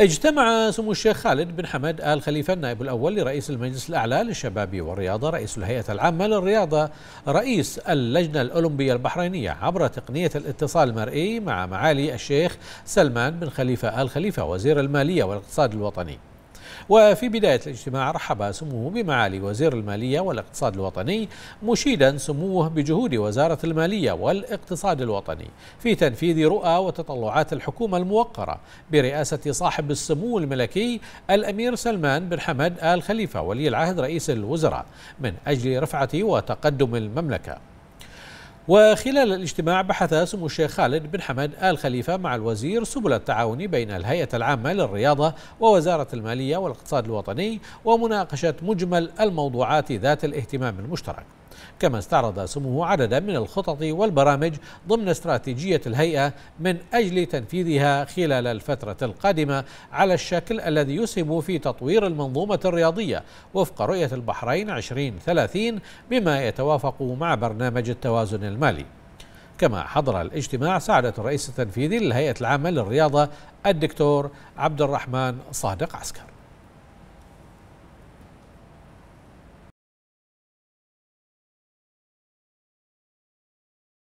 اجتمع سمو الشيخ خالد بن حمد آل خليفة النائب الأول لرئيس المجلس الأعلى للشباب والرياضة رئيس الهيئة العامة للرياضة رئيس اللجنة الأولمبية البحرينية عبر تقنية الاتصال المرئي مع معالي الشيخ سلمان بن خليفة آل خليفة وزير المالية والاقتصاد الوطني وفي بداية الاجتماع رحب سموه بمعالي وزير المالية والاقتصاد الوطني مشيدا سموه بجهود وزارة المالية والاقتصاد الوطني في تنفيذ رؤى وتطلعات الحكومة الموقرة برئاسة صاحب السمو الملكي الأمير سلمان بن حمد آل خليفة ولي العهد رئيس الوزراء من أجل رفعة وتقدم المملكة وخلال الاجتماع بحث سمو الشيخ خالد بن حمد آل خليفة مع الوزير سبل التعاون بين الهيئة العامة للرياضة ووزارة المالية والاقتصاد الوطني ومناقشة مجمل الموضوعات ذات الاهتمام المشترك كما استعرض سموه عددا من الخطط والبرامج ضمن استراتيجية الهيئة من أجل تنفيذها خلال الفترة القادمة على الشكل الذي يسهم في تطوير المنظومة الرياضية وفق رؤية البحرين 2030 بما يتوافق مع برنامج التوازن المالي كما حضر الاجتماع سعادة الرئيس التنفيذي للهيئة العامة للرياضة الدكتور عبد الرحمن صادق عسكر